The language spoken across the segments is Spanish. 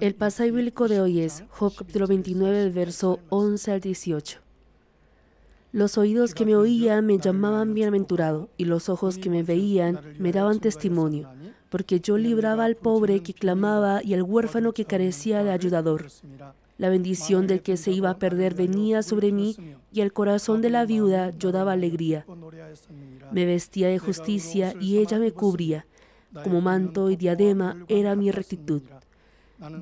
El pasaje bíblico de hoy es Job 29, verso 11 al 18. Los oídos que me oían me llamaban bienaventurado, y los ojos que me veían me daban testimonio, porque yo libraba al pobre que clamaba y al huérfano que carecía de ayudador. La bendición del que se iba a perder venía sobre mí, y al corazón de la viuda yo daba alegría. Me vestía de justicia y ella me cubría. Como manto y diadema era mi rectitud.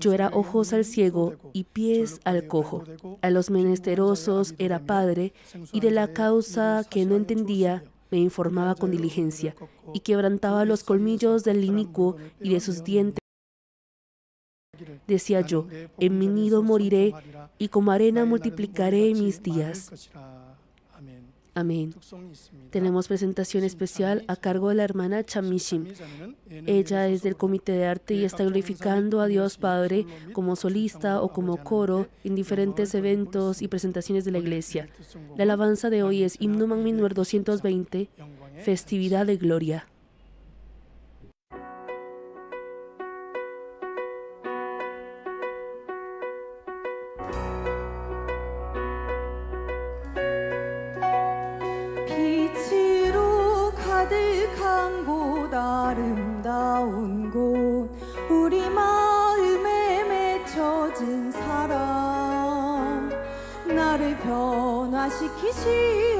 Yo era ojos al ciego y pies al cojo. A los menesterosos era padre y de la causa que no entendía me informaba con diligencia y quebrantaba los colmillos del inicuo y de sus dientes. Decía yo, en mi nido moriré y como arena multiplicaré mis días. Amén. Tenemos presentación especial a cargo de la hermana Chamishim. Ella es del Comité de Arte y está glorificando a Dios Padre como solista o como coro en diferentes eventos y presentaciones de la iglesia. La alabanza de hoy es Himno minor 220, Festividad de Gloria. 아름다운 곳 우리 마음에 맺혀진 사랑 나를 변화시키시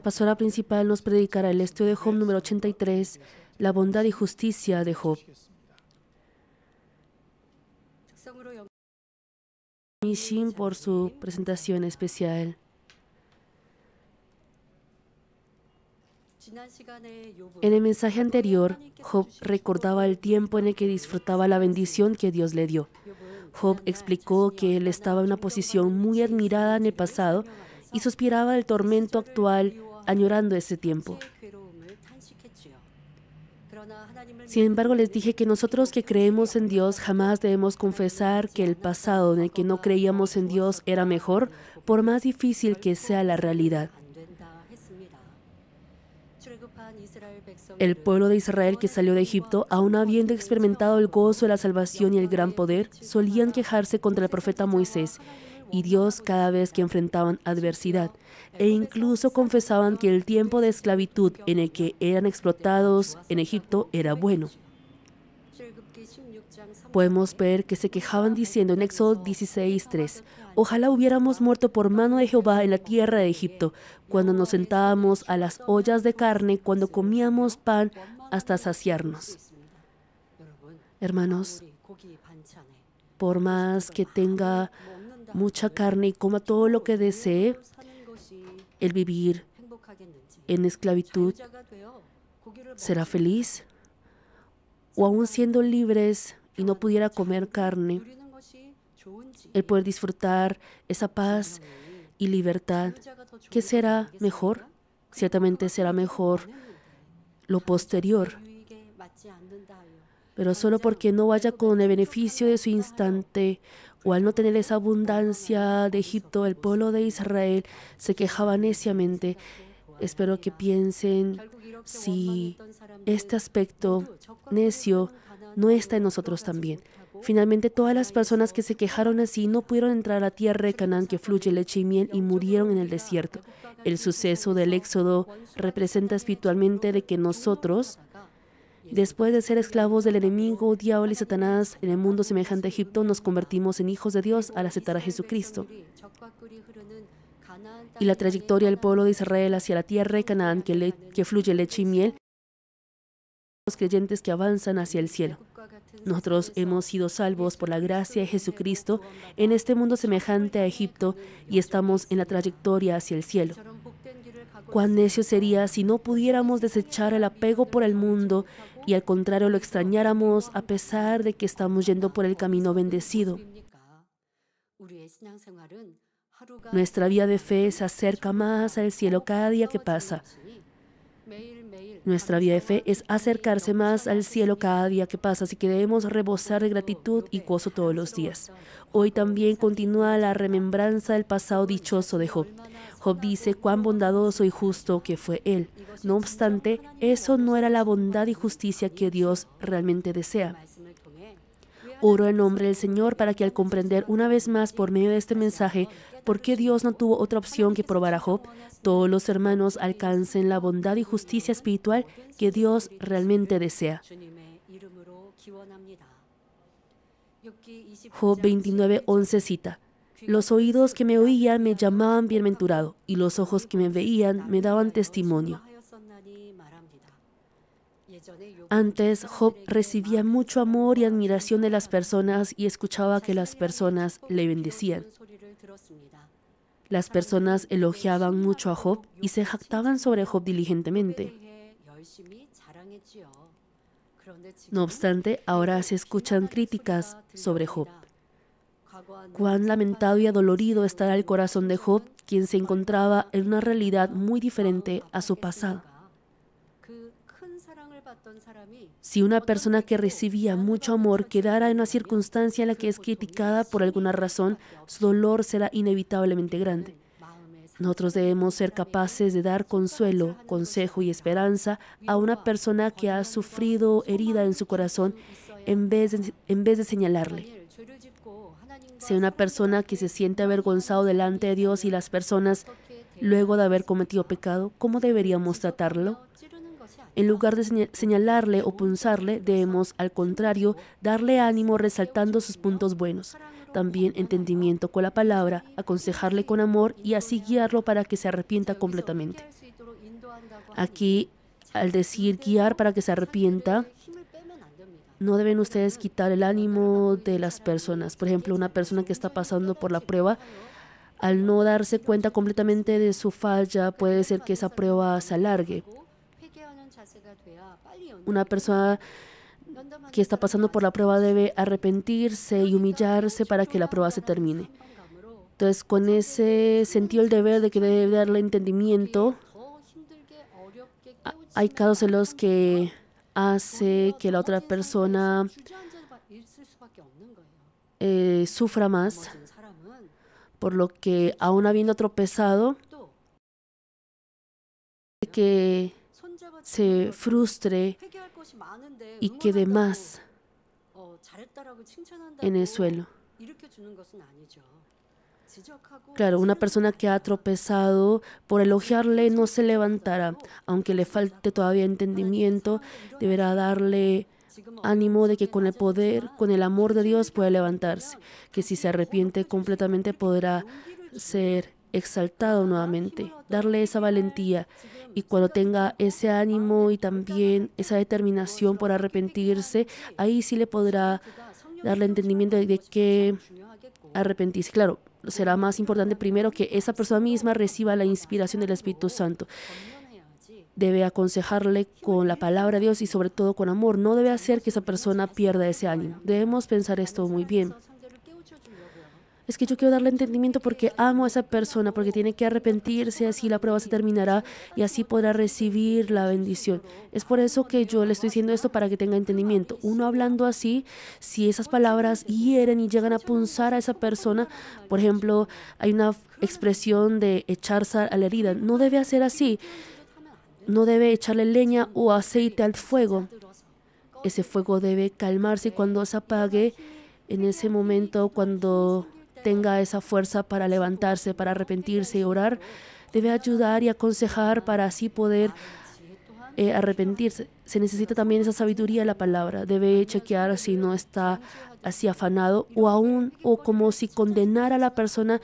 la pastora principal nos predicará el estudio de Job número 83, la bondad y justicia de Job. Mishin por su presentación especial. En el mensaje anterior, Job recordaba el tiempo en el que disfrutaba la bendición que Dios le dio. Job explicó que él estaba en una posición muy admirada en el pasado y suspiraba el tormento actual añorando ese tiempo. Sin embargo, les dije que nosotros que creemos en Dios jamás debemos confesar que el pasado en el que no creíamos en Dios era mejor, por más difícil que sea la realidad. El pueblo de Israel que salió de Egipto, aún habiendo experimentado el gozo de la salvación y el gran poder, solían quejarse contra el profeta Moisés y Dios cada vez que enfrentaban adversidad, e incluso confesaban que el tiempo de esclavitud en el que eran explotados en Egipto era bueno. Podemos ver que se quejaban diciendo en Éxodo 16:3, ojalá hubiéramos muerto por mano de Jehová en la tierra de Egipto, cuando nos sentábamos a las ollas de carne, cuando comíamos pan hasta saciarnos. Hermanos, por más que tenga mucha carne y coma todo lo que desee, el vivir en esclavitud será feliz. O aún siendo libres y no pudiera comer carne, el poder disfrutar esa paz y libertad, ¿qué será mejor? Ciertamente será mejor lo posterior, pero solo porque no vaya con el beneficio de su instante o al no tener esa abundancia de Egipto, el pueblo de Israel se quejaba neciamente. Espero que piensen si este aspecto necio no está en nosotros también. Finalmente, todas las personas que se quejaron así no pudieron entrar a la tierra de Canaán que fluye leche y miel y murieron en el desierto. El suceso del Éxodo representa espiritualmente de que nosotros, después de ser esclavos del enemigo, diablo y Satanás en el mundo semejante a Egipto, nos convertimos en hijos de Dios al aceptar a Jesucristo. Y la trayectoria del pueblo de Israel hacia la tierra de Canaán, que, que fluye leche y miel, los creyentes que avanzan hacia el cielo. Nosotros hemos sido salvos por la gracia de Jesucristo en este mundo semejante a Egipto y estamos en la trayectoria hacia el cielo. Cuán necio sería si no pudiéramos desechar el apego por el mundo y al contrario lo extrañáramos a pesar de que estamos yendo por el camino bendecido. Nuestra vía de fe se acerca más al cielo cada día que pasa. Nuestra vía de fe es acercarse más al cielo cada día que pasa, así que debemos rebosar de gratitud y gozo todos los días. Hoy también continúa la remembranza del pasado dichoso de Job. Job dice cuán bondadoso y justo que fue él. No obstante, eso no era la bondad y justicia que Dios realmente desea. Oro en nombre del Señor para que al comprender una vez más por medio de este mensaje por qué Dios no tuvo otra opción que probar a Job, todos los hermanos alcancen la bondad y justicia espiritual que Dios realmente desea. Job 29, 11 cita. Los oídos que me oían me llamaban bienaventurado, y los ojos que me veían me daban testimonio. Antes, Job recibía mucho amor y admiración de las personas y escuchaba que las personas le bendecían. Las personas elogiaban mucho a Job y se jactaban sobre Job diligentemente. No obstante, ahora se escuchan críticas sobre Job. Cuán lamentado y adolorido estará el corazón de Job, quien se encontraba en una realidad muy diferente a su pasado. Si una persona que recibía mucho amor quedara en una circunstancia en la que es criticada por alguna razón, su dolor será inevitablemente grande. Nosotros debemos ser capaces de dar consuelo, consejo y esperanza a una persona que ha sufrido herida en su corazón en vez de, en vez de señalarle. Si una persona que se siente avergonzado delante de Dios y las personas luego de haber cometido pecado, ¿cómo deberíamos tratarlo? En lugar de señalarle o punzarle, debemos, al contrario, darle ánimo resaltando sus puntos buenos. También entendimiento con la palabra, aconsejarle con amor y así guiarlo para que se arrepienta completamente. Aquí, al decir guiar para que se arrepienta, no deben ustedes quitar el ánimo de las personas. Por ejemplo, una persona que está pasando por la prueba, al no darse cuenta completamente de su falla, puede ser que esa prueba se alargue. Una persona que está pasando por la prueba debe arrepentirse y humillarse para que la prueba se termine. Entonces, con ese sentido el deber de que debe darle entendimiento, hay casos en los que hace que la otra persona eh, sufra más, por lo que aún habiendo tropezado, que se frustre y quede más en el suelo. Claro, una persona que ha tropezado por elogiarle no se levantará, aunque le falte todavía entendimiento, deberá darle ánimo de que con el poder, con el amor de Dios puede levantarse, que si se arrepiente completamente podrá ser exaltado nuevamente, darle esa valentía y cuando tenga ese ánimo y también esa determinación por arrepentirse, ahí sí le podrá darle entendimiento de que arrepentirse. Claro, será más importante primero que esa persona misma reciba la inspiración del Espíritu Santo. Debe aconsejarle con la palabra de Dios y sobre todo con amor. No debe hacer que esa persona pierda ese ánimo. Debemos pensar esto muy bien es que yo quiero darle entendimiento porque amo a esa persona, porque tiene que arrepentirse, así la prueba se terminará y así podrá recibir la bendición. Es por eso que yo le estoy diciendo esto para que tenga entendimiento. Uno hablando así, si esas palabras hieren y llegan a punzar a esa persona, por ejemplo, hay una expresión de echar sal a la herida, no debe hacer así. No debe echarle leña o aceite al fuego. Ese fuego debe calmarse cuando se apague, en ese momento, cuando tenga esa fuerza para levantarse, para arrepentirse y orar, debe ayudar y aconsejar para así poder eh, arrepentirse. Se necesita también esa sabiduría de la palabra. Debe chequear si no está así afanado o aún, o como si condenara a la persona,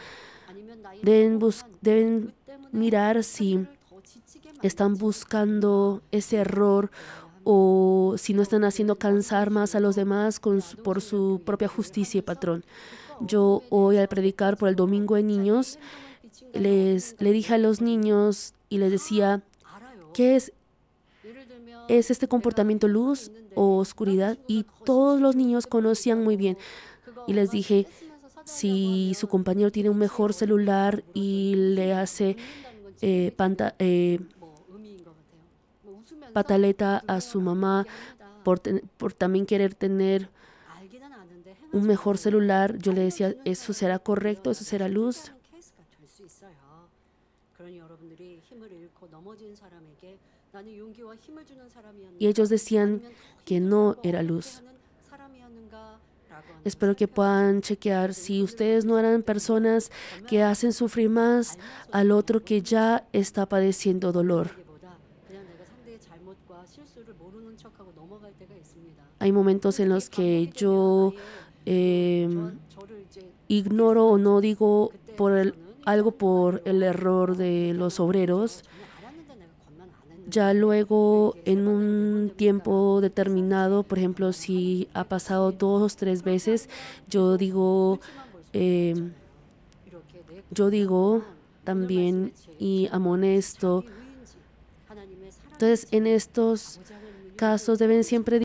deben, mirar si están buscando ese error o si no están haciendo cansar más a los demás por su propia justicia y patrón. Yo hoy al predicar por el domingo de niños, les, le dije a los niños y les decía, ¿qué es? ¿Es este comportamiento luz o oscuridad? Y todos los niños conocían muy bien. Y les dije, si su compañero tiene un mejor celular y le hace eh, eh, pataleta a su mamá por, por también querer tener un mejor celular, yo le decía, eso será correcto, eso será luz. Y ellos decían que no era luz. Espero que puedan chequear si ustedes no eran personas que hacen sufrir más al otro que ya está padeciendo dolor. Hay momentos en los que yo Em, ignoro o no digo por algo por el error de los obreros, ya luego en un tiempo determinado, por ejemplo, si ha pasado dos o tres veces, yo digo, em, yo digo también y amonesto. Entonces, en estos casos deben siempre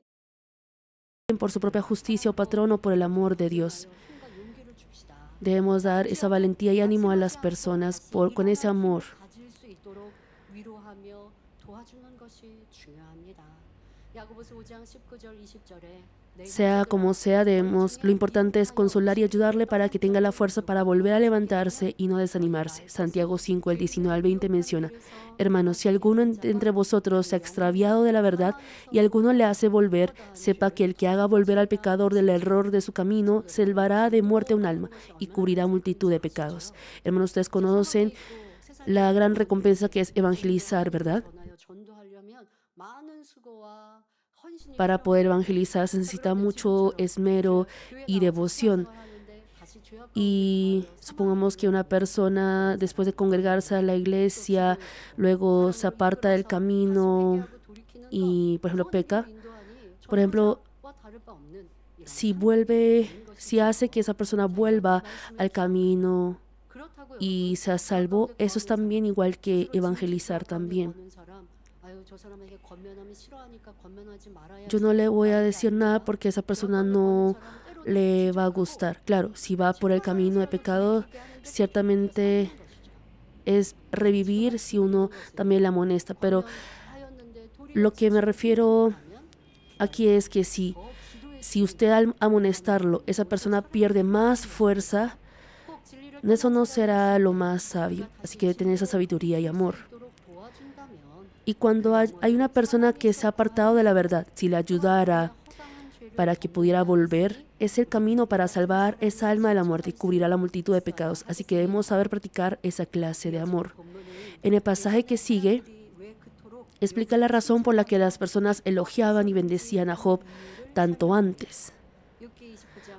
por su propia justicia o patrono por el amor de Dios. Debemos dar esa valentía y ánimo a las personas por, con ese amor. Sea como sea, debemos, lo importante es consolar y ayudarle para que tenga la fuerza para volver a levantarse y no desanimarse. Santiago 5, el 19 al 20 menciona, Hermanos, si alguno entre vosotros se ha extraviado de la verdad y alguno le hace volver, sepa que el que haga volver al pecador del error de su camino, salvará de muerte un alma y cubrirá multitud de pecados. Hermanos, ustedes conocen la gran recompensa que es evangelizar, ¿verdad? Para poder evangelizar se necesita mucho esmero y devoción. Y supongamos que una persona, después de congregarse a la iglesia, luego se aparta del camino y, por ejemplo, peca. Por ejemplo, si vuelve, si hace que esa persona vuelva al camino y se salvó, eso es también igual que evangelizar también. Yo no le voy a decir nada porque esa persona no le va a gustar. Claro, si va por el camino de pecado, ciertamente es revivir si uno también la amonesta. Pero lo que me refiero aquí es que si, si usted al amonestarlo, esa persona pierde más fuerza, eso no será lo más sabio. Así que tener esa sabiduría y amor. Y cuando hay una persona que se ha apartado de la verdad, si la ayudara para que pudiera volver, es el camino para salvar esa alma de la muerte y cubrirá la multitud de pecados. Así que debemos saber practicar esa clase de amor. En el pasaje que sigue, explica la razón por la que las personas elogiaban y bendecían a Job tanto antes.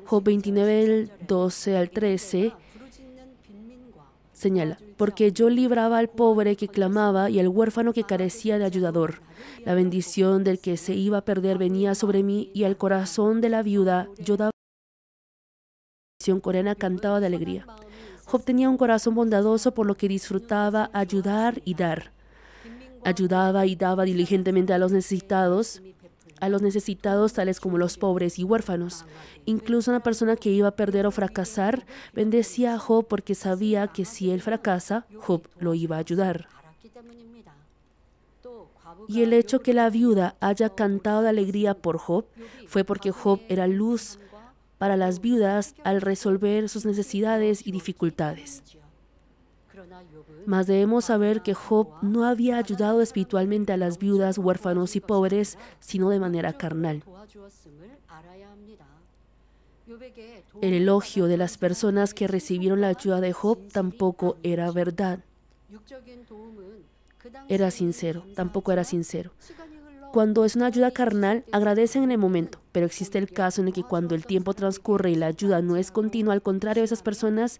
Job 29, 12 al 13, señala, porque yo libraba al pobre que clamaba y al huérfano que carecía de ayudador. La bendición del que se iba a perder venía sobre mí y al corazón de la viuda yo daba. La canción coreana cantaba de alegría. Job tenía un corazón bondadoso por lo que disfrutaba ayudar y dar. Ayudaba y daba diligentemente a los necesitados a los necesitados tales como los pobres y huérfanos. Incluso una persona que iba a perder o fracasar bendecía a Job porque sabía que si él fracasa, Job lo iba a ayudar. Y el hecho que la viuda haya cantado de alegría por Job fue porque Job era luz para las viudas al resolver sus necesidades y dificultades. Mas debemos saber que Job no había ayudado espiritualmente a las viudas, huérfanos y pobres, sino de manera carnal. El elogio de las personas que recibieron la ayuda de Job tampoco era verdad. Era sincero, tampoco era sincero. Cuando es una ayuda carnal, agradecen en el momento, pero existe el caso en el que cuando el tiempo transcurre y la ayuda no es continua, al contrario, de esas personas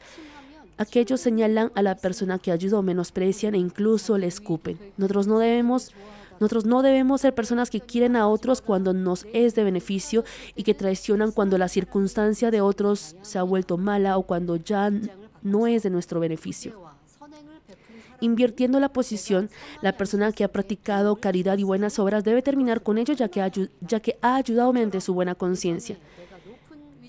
Aquellos señalan a la persona que o menosprecian e incluso le escupen. Nosotros no debemos nosotros no debemos ser personas que quieren a otros cuando nos es de beneficio y que traicionan cuando la circunstancia de otros se ha vuelto mala o cuando ya no es de nuestro beneficio. Invirtiendo la posición, la persona que ha practicado caridad y buenas obras debe terminar con ello ya que, ya que ha ayudado mediante su buena conciencia.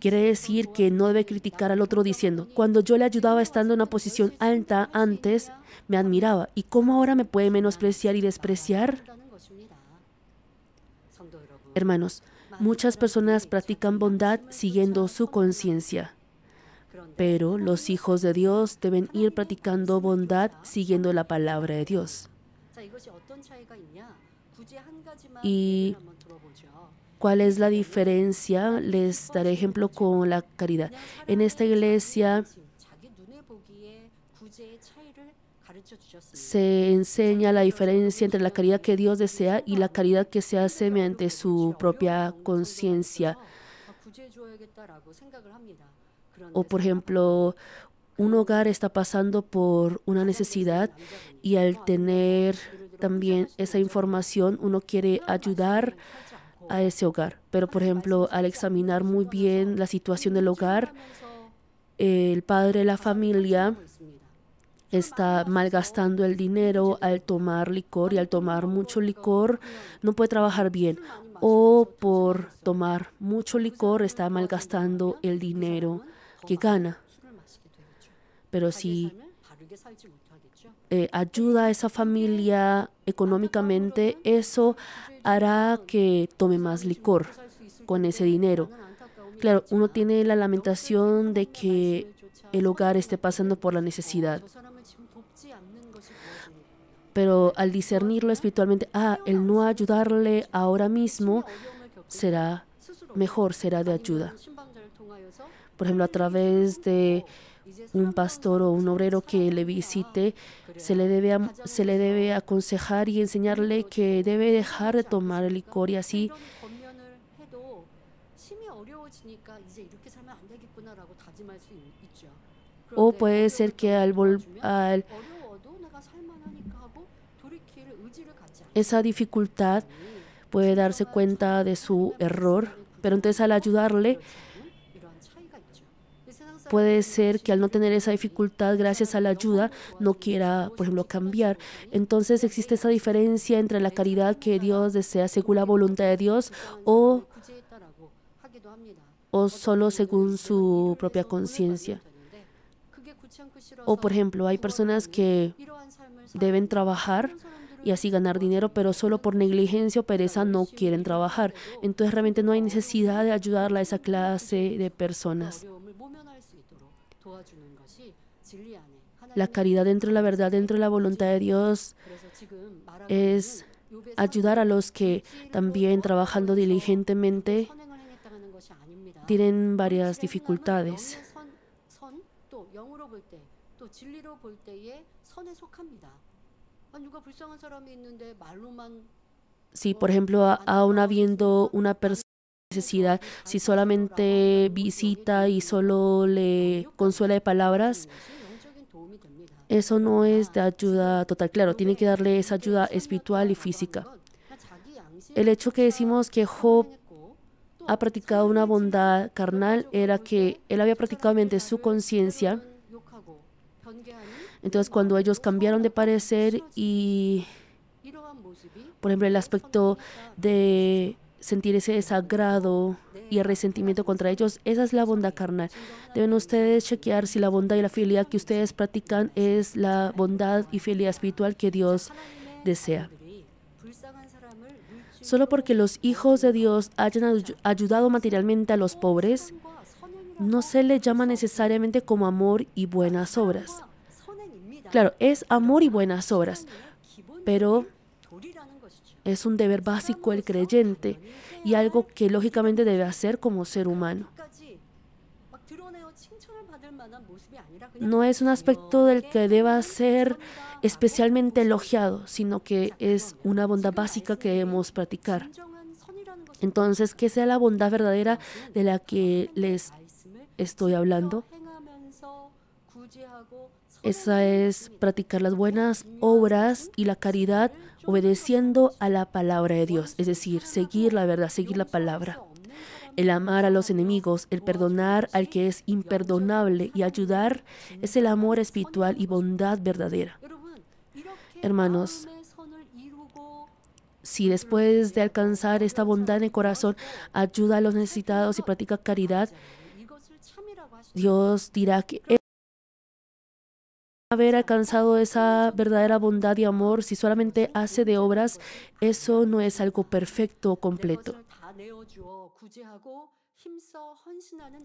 Quiere decir que no debe criticar al otro diciendo, cuando yo le ayudaba estando en una posición alta antes, me admiraba, ¿y cómo ahora me puede menospreciar y despreciar? Hermanos, muchas personas practican bondad siguiendo su conciencia, pero los hijos de Dios deben ir practicando bondad siguiendo la palabra de Dios. Y ¿Cuál es la diferencia? Les daré ejemplo con la caridad. En esta iglesia se enseña la diferencia entre la caridad que Dios desea y la caridad que se hace mediante su propia conciencia. O por ejemplo, un hogar está pasando por una necesidad y al tener también esa información uno quiere ayudar a ese hogar. Pero, por ejemplo, al examinar muy bien la situación del hogar, el padre de la familia está malgastando el dinero al tomar licor y al tomar mucho licor no puede trabajar bien o por tomar mucho licor está malgastando el dinero que gana. Pero si eh, ayuda a esa familia económicamente, eso hará que tome más licor con ese dinero. Claro, uno tiene la lamentación de que el hogar esté pasando por la necesidad. Pero al discernirlo espiritualmente, ah, el no ayudarle ahora mismo será mejor, será de ayuda. Por ejemplo, a través de un pastor o un obrero que le visite, se le debe, aconsejar y enseñarle que debe dejar de tomar el licor y así o puede ser que al, vol al esa dificultad puede darse cuenta de su error, pero entonces al ayudarle Puede ser que al no tener esa dificultad gracias a la ayuda no quiera, por ejemplo, cambiar. Entonces existe esa diferencia entre la caridad que Dios desea según la voluntad de Dios o, solo según su propia conciencia. O, por ejemplo, hay personas que deben trabajar y así ganar dinero, pero solo por negligencia o pereza no quieren trabajar. Entonces realmente no hay necesidad de ayudar a esa clase de personas. La caridad dentro de la verdad, dentro de la voluntad de Dios, es ayudar a los que también trabajando diligentemente tienen varias dificultades. Si, por ejemplo, aún habiendo una persona necesidad, si solamente visita y solo le consuela de palabras, eso no es de ayuda total. Claro, tiene que darle esa ayuda espiritual y física. El hecho que decimos que Job ha practicado una bondad carnal era que él había practicado mediante su conciencia. Entonces, cuando ellos cambiaron de parecer y, por ejemplo, el aspecto de sentir ese desagrado y el resentimiento contra ellos. Esa es la bondad carnal. Deben ustedes chequear si la bondad y la fidelidad que ustedes practican es la bondad y fidelidad espiritual que Dios desea. Solo porque los hijos de Dios hayan ayudado materialmente a los pobres, no se les llama necesariamente como amor y buenas obras. Claro, es amor y buenas obras, pero es un deber básico el creyente y algo que lógicamente debe hacer como ser humano. No es un aspecto del que deba ser especialmente elogiado, sino que es una bondad básica que debemos practicar. Entonces, qué sea la bondad verdadera de la que les estoy hablando. Esa es practicar las buenas obras y la caridad obedeciendo a la palabra de Dios, es decir, seguir la verdad, seguir la palabra. El amar a los enemigos, el perdonar al que es imperdonable y ayudar es el amor espiritual y bondad verdadera. Hermanos, si después de alcanzar esta bondad en el corazón ayuda a los necesitados y practica caridad, Dios dirá que haber alcanzado esa verdadera bondad y amor si solamente hace de obras, eso no es algo perfecto o completo.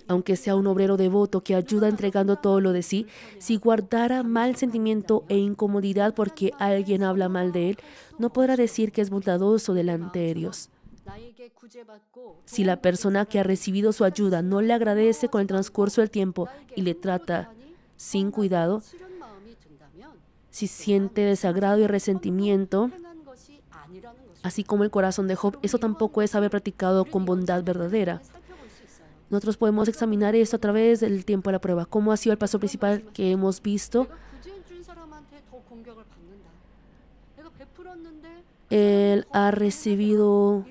Aunque sea un obrero devoto que ayuda entregando todo lo de sí, si guardara mal sentimiento e incomodidad porque alguien habla mal de él, no podrá decir que es bondadoso delante de Dios. Si la persona que ha recibido su ayuda no le agradece con el transcurso del tiempo y le trata sin cuidado, si siente desagrado y resentimiento, así como el corazón de Job, eso tampoco es haber practicado con bondad verdadera. Nosotros podemos examinar esto a través del tiempo de la prueba, cómo ha sido el paso principal que hemos visto. Él ha recibido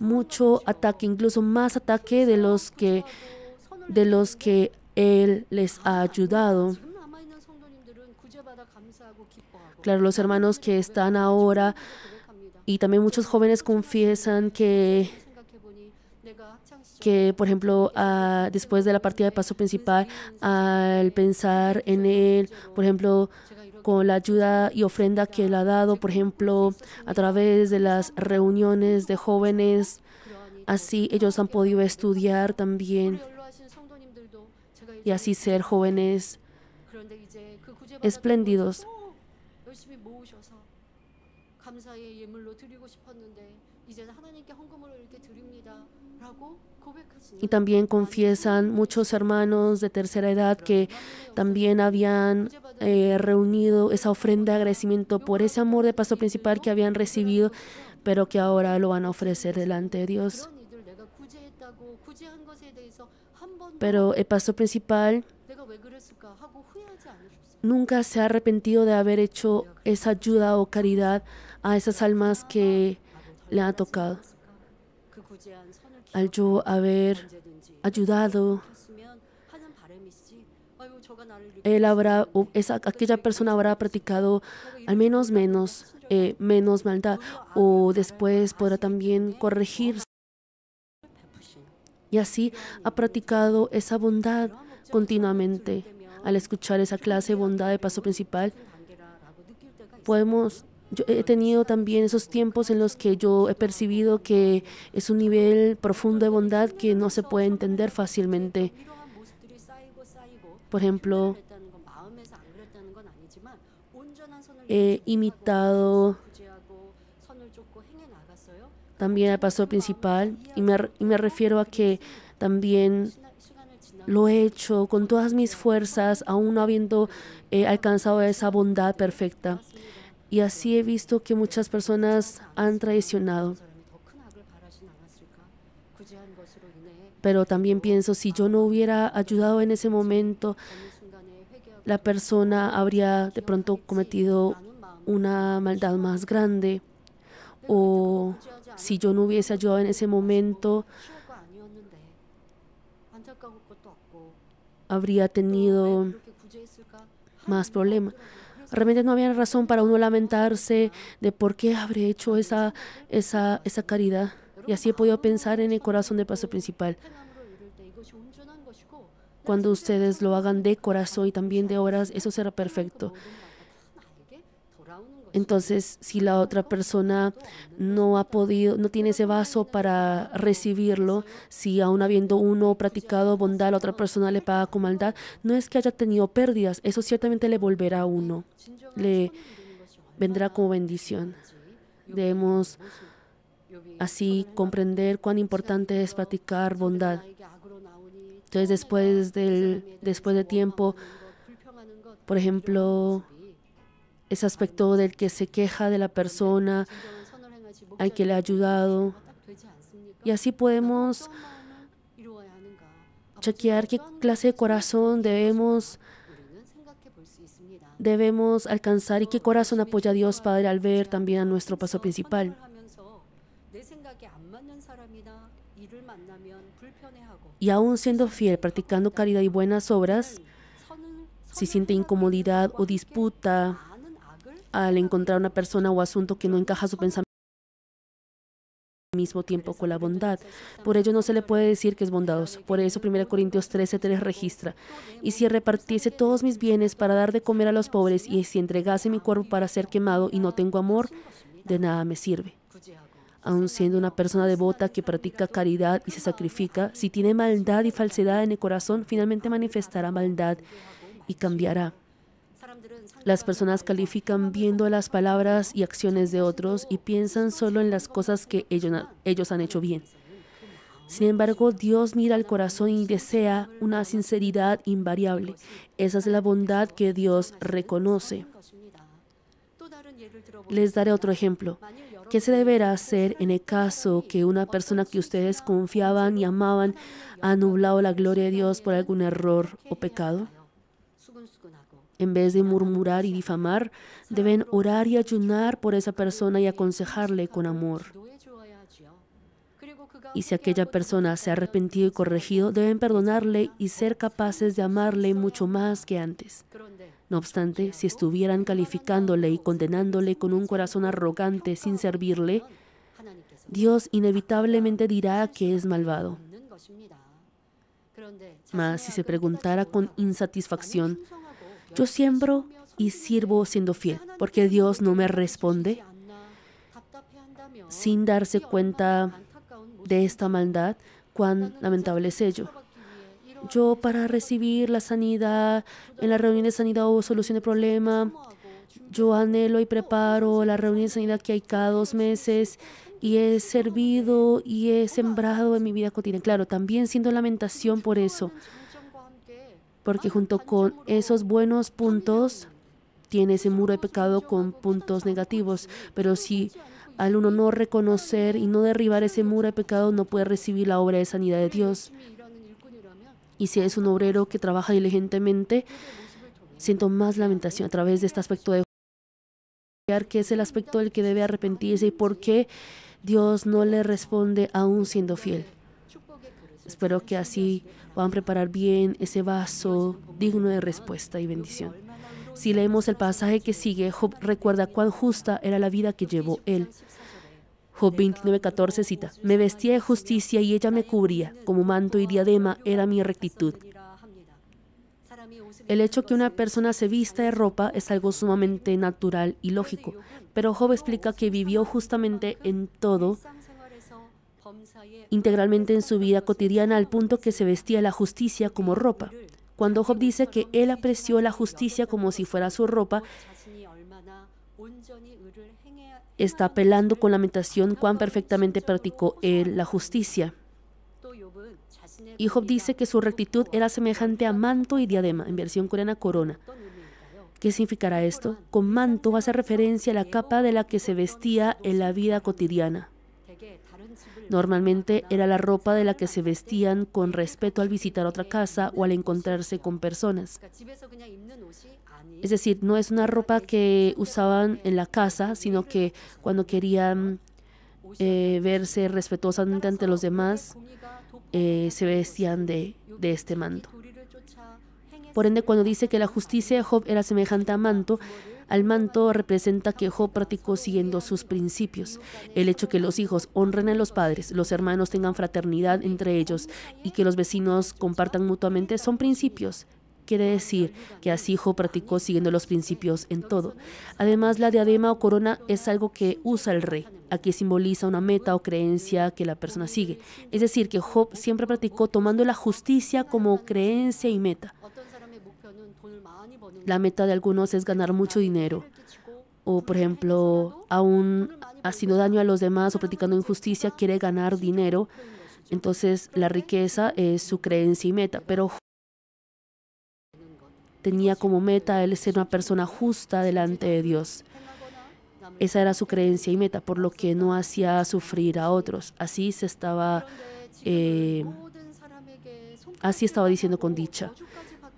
mucho ataque, incluso más ataque de los que de los que él les ha ayudado. Claro, los hermanos que están ahora y también muchos jóvenes confiesan que por ejemplo, después de la partida de paso principal, al pensar en él, por ejemplo, con la ayuda y ofrenda que él ha dado, por ejemplo, a través de las reuniones de jóvenes, así ellos han podido estudiar también y así ser jóvenes espléndidos. Y también confiesan muchos hermanos de tercera edad que también habían eh, reunido esa ofrenda de agradecimiento por ese amor de paso principal que habían recibido, pero que ahora lo van a ofrecer delante de Dios. Pero el paso principal nunca se ha arrepentido de haber hecho esa ayuda o caridad a esas almas que le ha tocado al yo haber ayudado, él habrá, esa, aquella persona habrá practicado al menos menos, eh, menos maldad, o después podrá también corregirse. Y así ha practicado esa bondad continuamente. Al escuchar esa clase de bondad de paso principal, podemos yo he tenido también esos tiempos en los que yo he percibido que es un nivel profundo de bondad que no se puede entender fácilmente. Por ejemplo, he imitado también al pastor principal y me, refiero a que también lo he hecho con todas mis fuerzas, aún no habiendo eh, alcanzado esa bondad perfecta. Y así he visto que muchas personas han traicionado. Pero también pienso, si yo no hubiera ayudado en ese momento, la persona habría de pronto cometido una maldad más grande. O si yo no hubiese ayudado en ese momento, habría tenido más problemas. Realmente no había razón para uno lamentarse de por qué habré hecho esa, esa, esa caridad. Y así he podido pensar en el corazón del paso principal. Cuando ustedes lo hagan de corazón y también de horas, eso será perfecto. Entonces, si la otra persona no ha podido, no tiene ese vaso para recibirlo, si aún habiendo uno practicado bondad, la otra persona le paga con maldad, no es que haya tenido pérdidas, eso ciertamente le volverá a uno, le vendrá como bendición. Debemos así comprender cuán importante es practicar bondad. Entonces, después, del, después de tiempo, por ejemplo, ese aspecto del que se queja de la persona al que le ha ayudado. Y así podemos chequear qué clase de corazón debemos debemos alcanzar y qué corazón apoya a Dios Padre al ver también a nuestro paso principal. Y aún siendo fiel, practicando caridad y buenas obras, si siente incomodidad o disputa al encontrar una persona o asunto que no encaja su pensamiento al mismo tiempo con la bondad. Por ello no se le puede decir que es bondadoso. Por eso 1 Corintios 13, 3 registra. Y si repartiese todos mis bienes para dar de comer a los pobres y si entregase mi cuerpo para ser quemado y no tengo amor, de nada me sirve. Aun siendo una persona devota que practica caridad y se sacrifica, si tiene maldad y falsedad en el corazón, finalmente manifestará maldad y cambiará. Las personas califican viendo las palabras y acciones de otros y piensan solo en las cosas que ellos, han hecho bien. Sin embargo, Dios mira al corazón y desea una sinceridad invariable. Esa es la bondad que Dios reconoce. Les daré otro ejemplo. ¿Qué se deberá hacer en el caso que una persona que ustedes confiaban y amaban ha nublado la gloria de Dios por algún error o pecado? En vez de murmurar y difamar, deben orar y ayunar por esa persona y aconsejarle con amor. Y si aquella persona se ha arrepentido y corregido, deben perdonarle y ser capaces de amarle mucho más que antes. No obstante, si estuvieran calificándole y condenándole con un corazón arrogante sin servirle, Dios inevitablemente dirá que es malvado. Mas si se preguntara con insatisfacción, yo siembro y sirvo siendo fiel, porque Dios no me responde sin darse cuenta de esta maldad, cuán lamentable es ello. Yo para recibir la sanidad, en la reunión de sanidad o solución de problema, yo anhelo y preparo la reunión de sanidad que hay cada dos meses y he servido y he sembrado en mi vida cotidiana. Claro, también siento lamentación por eso porque junto con esos buenos puntos tiene ese muro de pecado con puntos negativos, pero si al uno no reconocer y no derribar ese muro de pecado no puede recibir la obra de sanidad de Dios. Y si es un obrero que trabaja diligentemente, siento más lamentación a través de este aspecto de que es el aspecto del que debe arrepentirse y por qué Dios no le responde aún siendo fiel. Espero que así puedan preparar bien ese vaso digno de respuesta y bendición. Si leemos el pasaje que sigue, Job recuerda cuán justa era la vida que llevó él. Job 29:14 cita, me vestía de justicia y ella me cubría, como manto y diadema era mi rectitud. El hecho que una persona se vista de ropa es algo sumamente natural y lógico, pero Job explica que vivió justamente en todo integralmente en su vida cotidiana al punto que se vestía la justicia como ropa. Cuando Job dice que él apreció la justicia como si fuera su ropa, está apelando con lamentación cuán perfectamente practicó él la justicia. Y Job dice que su rectitud era semejante a manto y diadema, en versión coreana corona. ¿Qué significará esto? Con manto hace referencia a la capa de la que se vestía en la vida cotidiana. Normalmente era la ropa de la que se vestían con respeto al visitar otra casa o al encontrarse con personas. Es decir, no es una ropa que usaban en la casa, sino que cuando querían eh, verse respetuosamente ante los demás, eh, se vestían de, de este manto. Por ende, cuando dice que la justicia de Job era semejante a manto, al manto representa que Job practicó siguiendo sus principios. El hecho que los hijos honren a los padres, los hermanos tengan fraternidad entre ellos y que los vecinos compartan mutuamente son principios quiere decir que así Job practicó siguiendo los principios en todo. Además, la diadema o corona es algo que usa el rey, aquí simboliza una meta o creencia que la persona sigue. Es decir, que Job siempre practicó tomando la justicia como creencia y meta. La meta de algunos es ganar mucho dinero. O, por ejemplo, aún haciendo daño a los demás o practicando injusticia, quiere ganar dinero. Entonces, la riqueza es su creencia y meta. Pero tenía como meta él ser una persona justa delante de Dios. Esa era su creencia y meta, por lo que no hacía sufrir a otros. Así se estaba, eh, así estaba diciendo con dicha.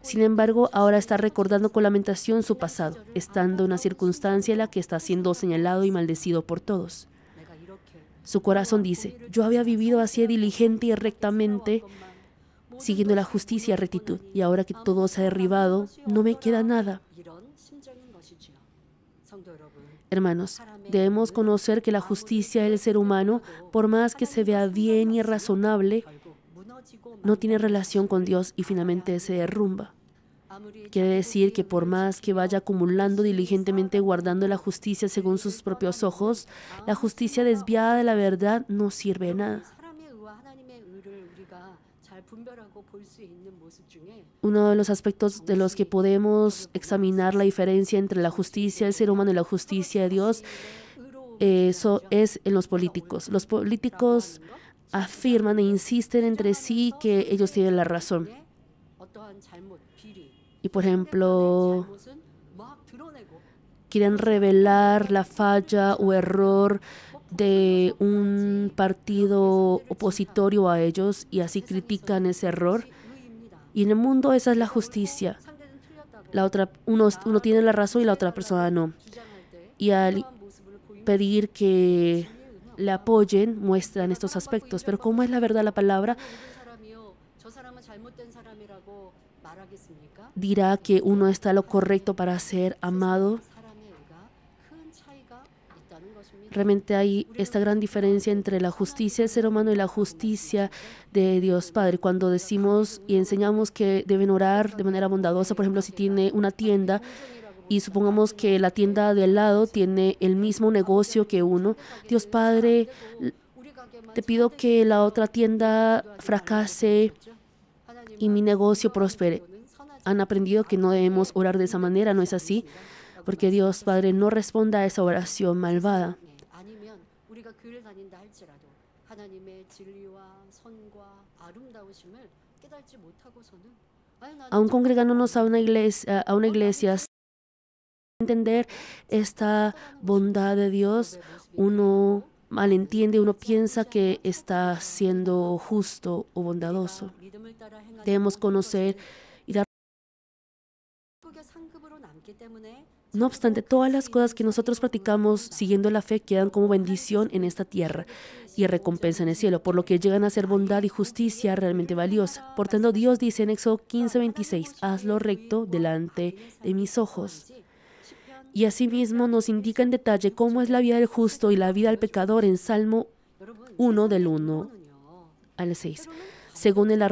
Sin embargo, ahora está recordando con lamentación su pasado, estando en una circunstancia en la que está siendo señalado y maldecido por todos. Su corazón dice, yo había vivido así diligente y rectamente, siguiendo la justicia y rectitud, y ahora que todo se ha derribado, no me queda nada. Hermanos, debemos conocer que la justicia del ser humano, por más que se vea bien y razonable, no tiene relación con Dios y finalmente se derrumba. Quiere decir que por más que vaya acumulando diligentemente guardando la justicia según sus propios ojos, la justicia desviada de la verdad no sirve de nada. Uno de los aspectos de los que podemos examinar la diferencia entre la justicia del ser humano y la justicia de Dios, eso eh, es en los políticos. Los políticos afirman e insisten entre sí que ellos tienen la razón por ejemplo quieren revelar la falla o error de un partido opositorio a ellos y así critican ese error. Y en el mundo esa es la justicia. La otra, uno, uno tiene la razón y la otra persona no. Y al pedir que le apoyen, muestran estos aspectos. Pero ¿cómo es la verdad la palabra? dirá que uno está lo correcto para ser amado. Realmente hay esta gran diferencia entre la justicia del ser humano y la justicia de Dios Padre. Cuando decimos y enseñamos que deben orar de manera bondadosa, por ejemplo, si tiene una tienda y supongamos que la tienda del lado tiene el mismo negocio que uno, Dios Padre, te pido que la otra tienda fracase y mi negocio prospere han aprendido que no debemos orar de esa manera, ¿no es así? Porque Dios Padre no responda a esa oración malvada. Aún congregándonos a una iglesia, a una iglesia entender esta bondad de Dios, uno malentiende, uno piensa que está siendo justo o bondadoso. Debemos conocer no obstante, todas las cosas que nosotros practicamos siguiendo la fe quedan como bendición en esta tierra y recompensa en el cielo, por lo que llegan a ser bondad y justicia realmente valiosa. Por tanto, Dios dice en Éxodo 15:26, haz lo recto delante de mis ojos. Y asimismo nos indica en detalle cómo es la vida del justo y la vida del pecador en Salmo 1 del 1 al 6. Según el,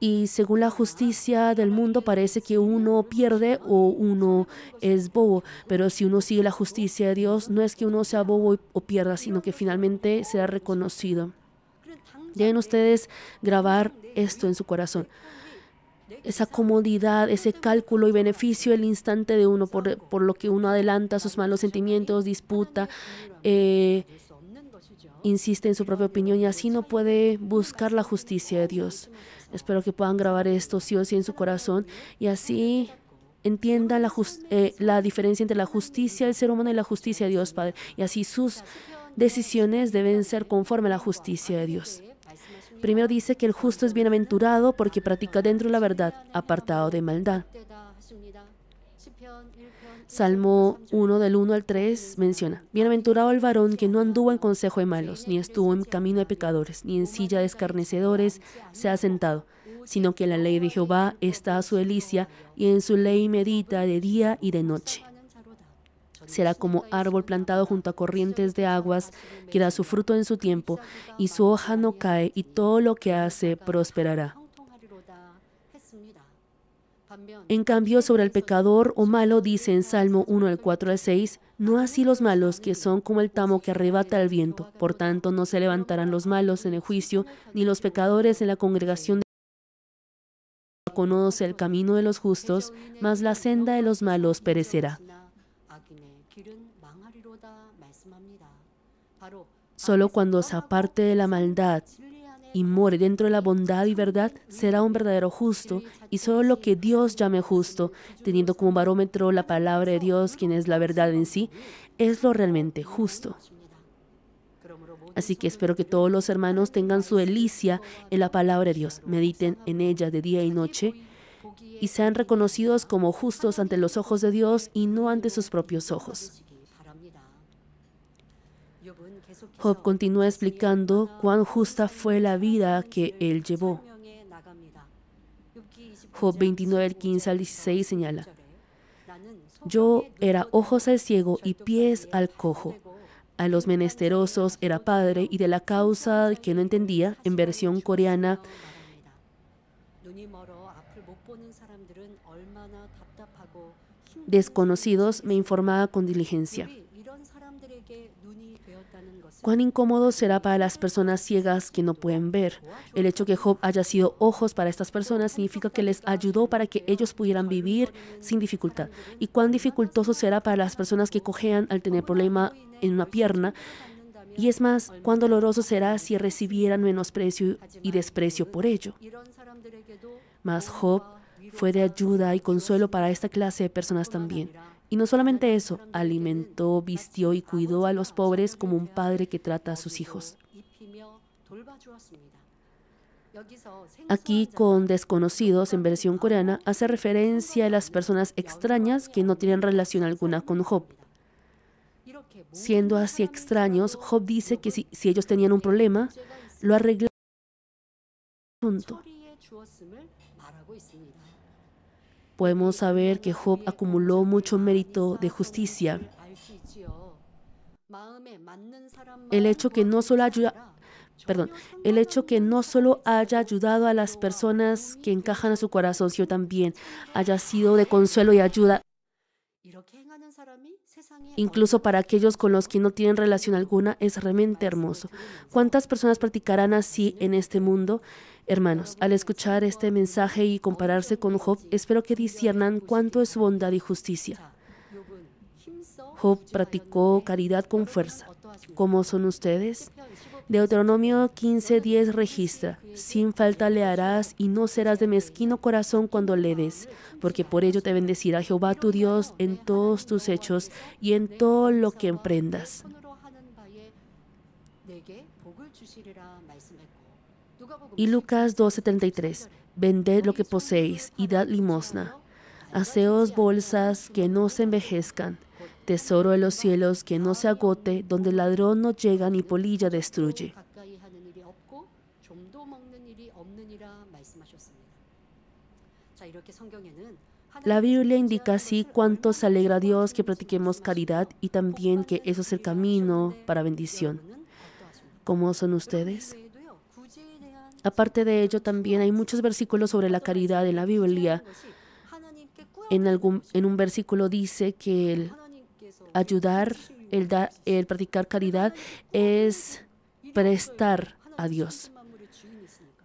y según la justicia del mundo parece que uno pierde o uno es bobo, pero si uno sigue la justicia de Dios no es que uno sea bobo o pierda, sino que finalmente será reconocido. Deben ustedes grabar esto en su corazón. Esa comodidad, ese cálculo y beneficio el instante de uno, por, lo que uno adelanta sus malos sentimientos, disputa, eh, insiste en su propia opinión y así no puede buscar la justicia de Dios. Espero que puedan grabar esto sí o sí en su corazón y así entiendan la, eh, la diferencia entre la justicia del ser humano y la justicia de Dios, Padre. Y así sus decisiones deben ser conforme a la justicia de Dios. Primero dice que el justo es bienaventurado porque practica dentro de la verdad, apartado de maldad. Salmo 1 del 1 al 3 menciona, Bienaventurado el varón que no anduvo en consejo de malos, ni estuvo en camino de pecadores, ni en silla de escarnecedores se ha sentado, sino que la ley de Jehová está a su delicia, y en su ley medita de día y de noche. Será como árbol plantado junto a corrientes de aguas, que da su fruto en su tiempo, y su hoja no cae, y todo lo que hace prosperará. En cambio, sobre el pecador o malo dice en Salmo 1 al 4 al 6, no así los malos que son como el tamo que arrebata el viento. Por tanto, no se levantarán los malos en el juicio, ni los pecadores en la congregación de conoce el camino de los justos, mas la senda de los malos perecerá. Solo cuando se aparte de la maldad y muere dentro de la bondad y verdad, será un verdadero justo y solo lo que Dios llame justo, teniendo como barómetro la palabra de Dios, quien es la verdad en sí, es lo realmente justo. Así que espero que todos los hermanos tengan su delicia en la palabra de Dios, mediten en ella de día y noche y sean reconocidos como justos ante los ojos de Dios y no ante sus propios ojos. Job continúa explicando cuán justa fue la vida que él llevó. Job 29, 15 al 16 señala, Yo era ojos al ciego y pies al cojo. A los menesterosos era padre y de la causa que no entendía, en versión coreana, desconocidos me informaba con diligencia. Cuán incómodo será para las personas ciegas que no pueden ver. El hecho que Job haya sido ojos para estas personas significa que les ayudó para que ellos pudieran vivir sin dificultad. Y cuán dificultoso será para las personas que cojean al tener problema en una pierna. Y es más, cuán doloroso será si recibieran menosprecio y desprecio por ello. Mas Job fue de ayuda y consuelo para esta clase de personas también. Y no solamente eso, alimentó, vistió y cuidó a los pobres como un padre que trata a sus hijos. Aquí con desconocidos en versión coreana hace referencia a las personas extrañas que no tienen relación alguna con Job. Siendo así extraños, Job dice que si, ellos tenían un problema, lo arreglaron podemos saber que Job acumuló mucho mérito de justicia. El hecho que no solo perdón, el hecho que no solo haya ayudado a las personas que encajan a su corazón, sino también haya sido de consuelo y ayuda Incluso para aquellos con los que no tienen relación alguna es realmente hermoso. ¿Cuántas personas practicarán así en este mundo? Hermanos, al escuchar este mensaje y compararse con Job, espero que disciernan cuánto es su bondad y justicia. Job practicó caridad con fuerza. ¿Cómo son ustedes? Deuteronomio 15:10 registra, sin falta le harás y no serás de mezquino corazón cuando le des, porque por ello te bendecirá Jehová tu Dios en todos tus hechos y en todo lo que emprendas. Y Lucas 2.73, vended lo que poseéis y dad limosna. Haceos bolsas que no se envejezcan, tesoro de los cielos que no se agote, donde el ladrón no llega ni polilla destruye. La Biblia indica así cuánto se alegra a Dios que practiquemos caridad y también que eso es el camino para bendición. ¿Cómo son ustedes? Aparte de ello, también hay muchos versículos sobre la caridad en la Biblia. En, algún, en un versículo dice que el ayudar, el, el practicar caridad es prestar a Dios.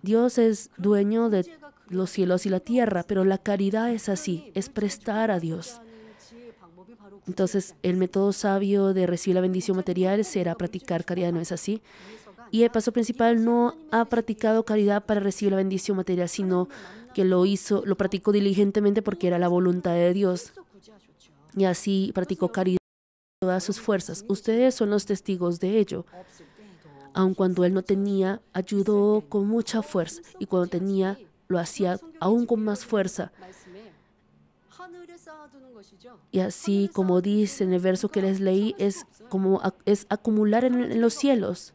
Dios es dueño de los cielos y la tierra, pero la caridad es así, es prestar a Dios. Entonces, el método sabio de recibir la bendición material será practicar caridad, ¿no es así? Y el paso principal no ha practicado caridad para recibir la bendición material, sino que lo hizo, lo practicó diligentemente porque era la voluntad de Dios. Y así practicó caridad con todas sus fuerzas. Ustedes son los testigos de ello. Aun cuando él no tenía, ayudó con mucha fuerza. Y cuando tenía, lo hacía aún con más fuerza. Y así como dice en el verso que les leí, es como es acumular en los cielos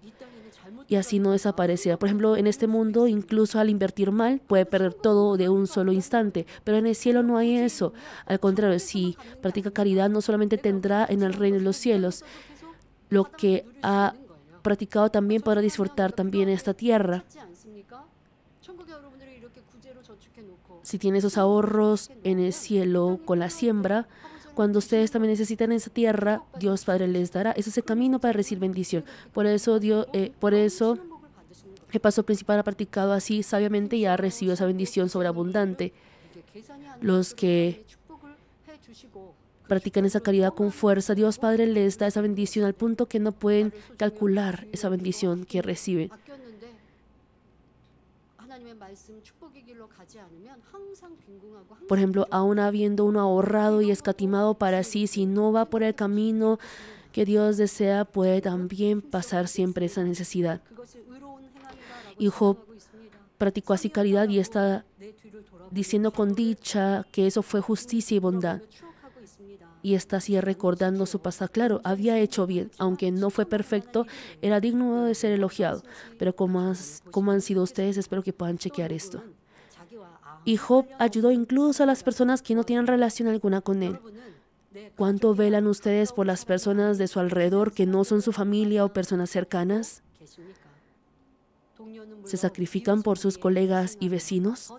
y así no desaparecerá. Por ejemplo, en este mundo, incluso al invertir mal, puede perder todo de un solo instante, pero en el cielo no hay eso. Al contrario, si practica caridad, no solamente tendrá en el reino de los cielos lo que ha practicado también podrá disfrutar también esta tierra. Si tiene esos ahorros en el cielo con la siembra, cuando ustedes también necesitan esa tierra, Dios Padre les dará. Ese es el camino para recibir bendición. Por eso, Dios, eh, por eso el paso principal ha practicado así sabiamente y ha recibido esa bendición sobreabundante. Los que practican esa caridad con fuerza, Dios Padre les da esa bendición al punto que no pueden calcular esa bendición que reciben. Por ejemplo, aún habiendo uno ahorrado y escatimado para sí, si no va por el camino que Dios desea, puede también pasar siempre esa necesidad. Y Job practicó así caridad y está diciendo con dicha que eso fue justicia y bondad y está así recordando su pasado. Claro, había hecho bien, aunque no fue perfecto, era digno de ser elogiado. Pero como, han sido ustedes, espero que puedan chequear esto. Y Job ayudó incluso a las personas que no tienen relación alguna con él. ¿Cuánto velan ustedes por las personas de su alrededor que no son su familia o personas cercanas? ¿Se sacrifican por sus colegas y vecinos?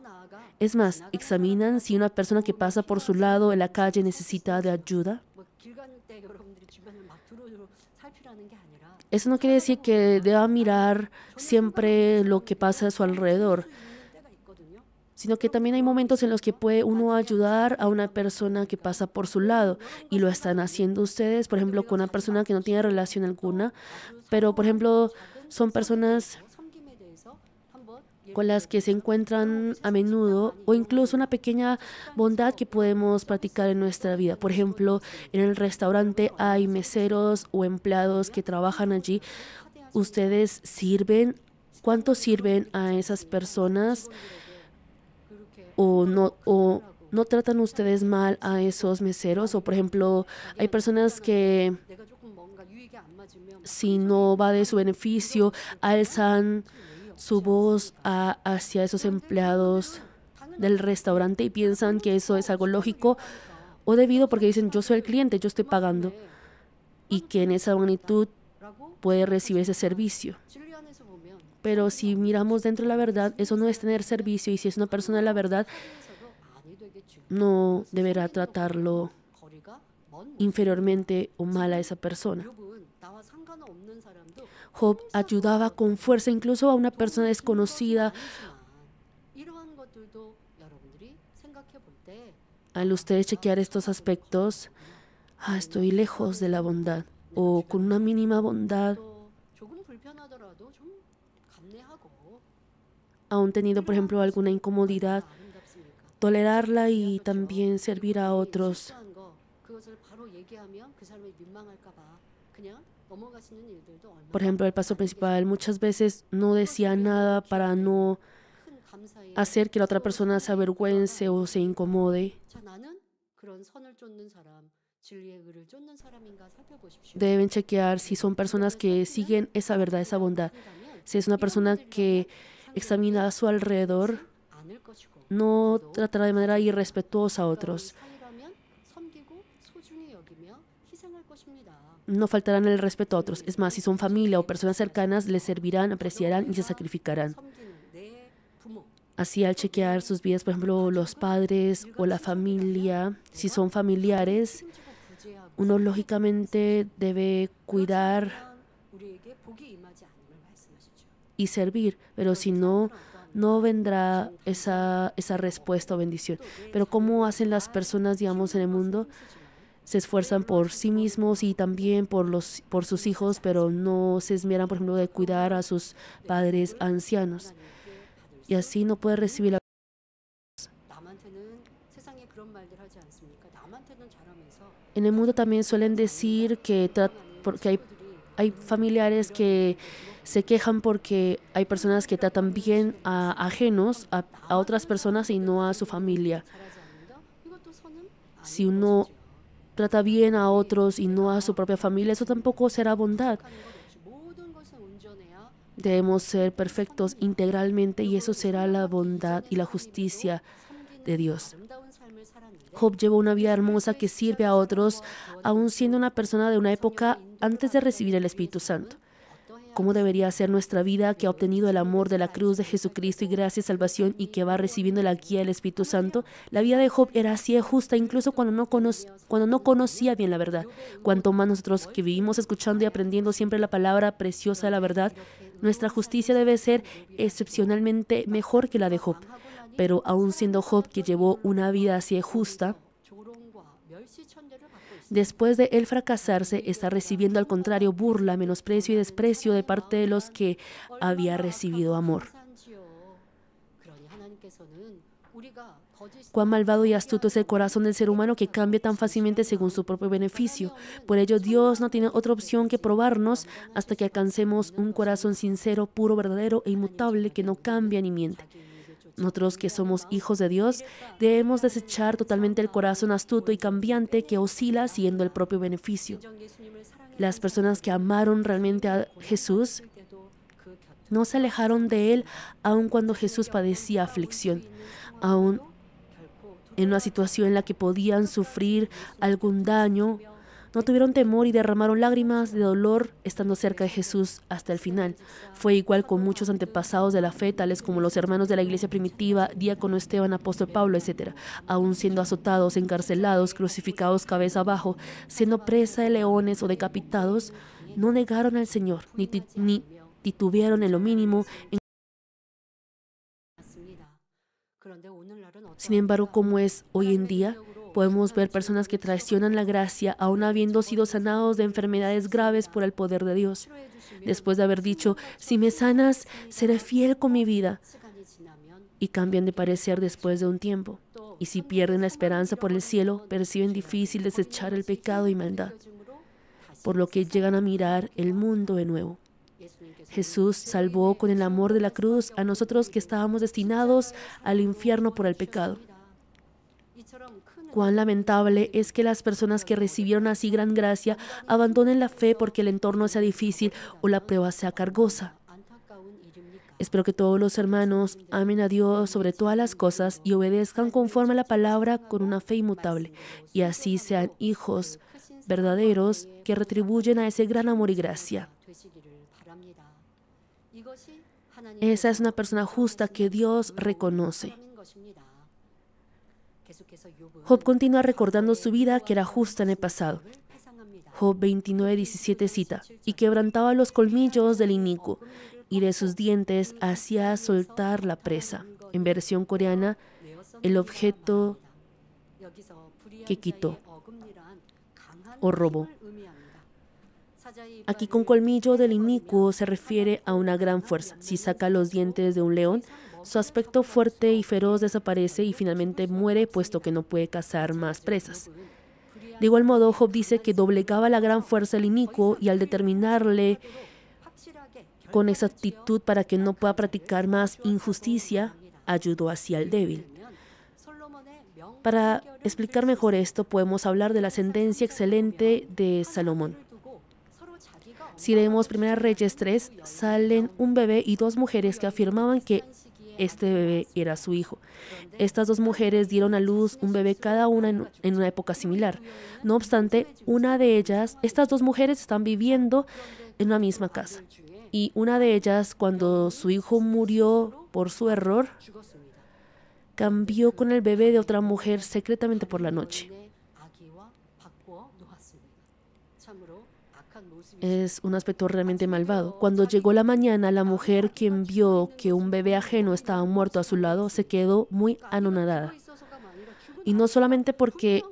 Es más, examinan si una persona que pasa por su lado en la calle necesita de ayuda. Eso no quiere decir que deba mirar siempre lo que pasa a su alrededor, sino que también hay momentos en los que puede uno ayudar a una persona que pasa por su lado y lo están haciendo ustedes, por ejemplo, con una persona que no tiene relación alguna, pero por ejemplo, son personas con las que se encuentran a menudo o incluso una pequeña bondad que podemos practicar en nuestra vida. Por ejemplo, en el restaurante hay meseros o empleados que trabajan allí. ¿Ustedes sirven? ¿Cuánto sirven a esas personas? ¿O no, o no tratan ustedes mal a esos meseros? O por ejemplo, hay personas que si no va de su beneficio, alzan su voz hacia esos empleados del restaurante y piensan que eso es algo lógico o debido porque dicen yo soy el cliente, yo estoy pagando y que en esa magnitud puede recibir ese servicio. Pero si miramos dentro de la verdad, eso no es tener servicio y si es una persona de la verdad, no deberá tratarlo inferiormente o mal a esa persona. Job ayudaba con fuerza incluso a una persona desconocida. Al ustedes chequear estos aspectos, ah, estoy lejos de la bondad o con una mínima bondad, aún tenido, por ejemplo, alguna incomodidad, tolerarla y también servir a otros. Por ejemplo, el paso principal muchas veces no decía nada para no hacer que la otra persona se avergüence o se incomode. Deben chequear si son personas que siguen esa verdad, esa bondad. Si es una persona que examina a su alrededor, no tratará de manera irrespetuosa a otros. no faltarán el respeto a otros. Es más, si son familia o personas cercanas, les servirán, apreciarán y se sacrificarán. Así al chequear sus vidas, por ejemplo, los padres o la familia, si son familiares, uno lógicamente debe cuidar y servir, pero si no, no vendrá esa, respuesta o bendición. Pero ¿cómo hacen las personas, digamos, en el mundo? se esfuerzan por sí mismos y también por, los, por sus hijos, pero no se esmeran, por ejemplo, de cuidar a sus padres ancianos. Y así no puede recibir la... En el mundo también suelen decir que, porque hay, familiares que se quejan porque hay personas que tratan bien a ajenos, a, a otras personas y no a su familia. Si uno trata bien a otros y no a su propia familia, eso tampoco será bondad. Debemos ser perfectos integralmente y eso será la bondad y la justicia de Dios. Job llevó una vida hermosa que sirve a otros, aun siendo una persona de una época antes de recibir el Espíritu Santo cómo debería ser nuestra vida que ha obtenido el amor de la cruz de Jesucristo y gracia y salvación y que va recibiendo la guía del Espíritu Santo. La vida de Job era así de justa incluso cuando no, cuando no conocía bien la verdad. Cuanto más nosotros que vivimos escuchando y aprendiendo siempre la palabra preciosa de la verdad, nuestra justicia debe ser excepcionalmente mejor que la de Job. Pero aún siendo Job que llevó una vida así de justa, Después de él fracasarse, está recibiendo al contrario burla, menosprecio y desprecio de parte de los que había recibido amor. Cuán malvado y astuto es el corazón del ser humano que cambia tan fácilmente según su propio beneficio. Por ello, Dios no tiene otra opción que probarnos hasta que alcancemos un corazón sincero, puro, verdadero e inmutable que no cambia ni miente. Nosotros que somos hijos de Dios debemos desechar totalmente el corazón astuto y cambiante que oscila siguiendo el propio beneficio. Las personas que amaron realmente a Jesús no se alejaron de él aun cuando Jesús padecía aflicción, aun en una situación en la que podían sufrir algún daño no tuvieron temor y derramaron lágrimas de dolor estando cerca de Jesús hasta el final. Fue igual con muchos antepasados de la fe, tales como los hermanos de la iglesia primitiva, diácono Esteban, apóstol Pablo, etc. Aún siendo azotados, encarcelados, crucificados cabeza abajo, siendo presa de leones o decapitados, no negaron al Señor, ni, ni titubearon en lo mínimo. sin embargo, como es hoy en día, Podemos ver personas que traicionan la gracia aún habiendo sido sanados de enfermedades graves por el poder de Dios. Después de haber dicho, si me sanas, seré fiel con mi vida. Y cambian de parecer después de un tiempo. Y si pierden la esperanza por el cielo, perciben difícil desechar el pecado y maldad. Por lo que llegan a mirar el mundo de nuevo. Jesús salvó con el amor de la cruz a nosotros que estábamos destinados al infierno por el pecado. Cuán lamentable es que las personas que recibieron así gran gracia abandonen la fe porque el entorno sea difícil o la prueba sea cargosa. Espero que todos los hermanos amen a Dios sobre todas las cosas y obedezcan conforme a la palabra con una fe inmutable, y así sean hijos verdaderos que retribuyen a ese gran amor y gracia. Esa es una persona justa que Dios reconoce. Job continúa recordando su vida que era justa en el pasado. Job 29:17 cita, y quebrantaba los colmillos del inicuo, y de sus dientes hacía soltar la presa. En versión coreana, el objeto que quitó o robó. Aquí con colmillo del inicuo se refiere a una gran fuerza. Si saca los dientes de un león, su aspecto fuerte y feroz desaparece y finalmente muere puesto que no puede cazar más presas. De igual modo, Job dice que doblegaba la gran fuerza del inicuo y al determinarle con exactitud para que no pueda practicar más injusticia, ayudó así al débil. Para explicar mejor esto, podemos hablar de la sentencia excelente de Salomón. Si leemos Primera Reyes 3, salen un bebé y dos mujeres que afirmaban que este bebé era su hijo. Estas dos mujeres dieron a luz un bebé cada una en, una época similar. No obstante, una de ellas, estas dos mujeres están viviendo en una misma casa. Y una de ellas, cuando su hijo murió por su error, cambió con el bebé de otra mujer secretamente por la noche. es un aspecto realmente malvado. Cuando llegó la mañana, la mujer quien vio que un bebé ajeno estaba muerto a su lado se quedó muy anonadada. Y no solamente porque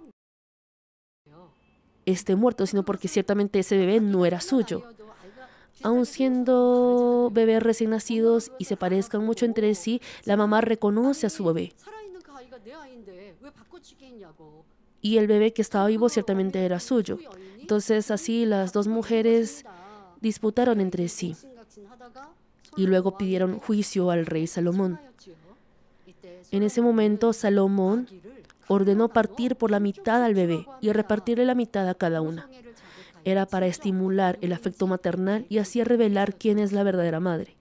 esté muerto, sino porque ciertamente ese bebé no era suyo. Aun siendo bebés recién nacidos y se parezcan mucho entre sí, la mamá reconoce a su bebé y el bebé que estaba vivo ciertamente era suyo. Entonces así las dos mujeres disputaron entre sí y luego pidieron juicio al rey Salomón. En ese momento Salomón ordenó partir por la mitad al bebé y repartirle la mitad a cada una. Era para estimular el afecto maternal y así revelar quién es la verdadera madre.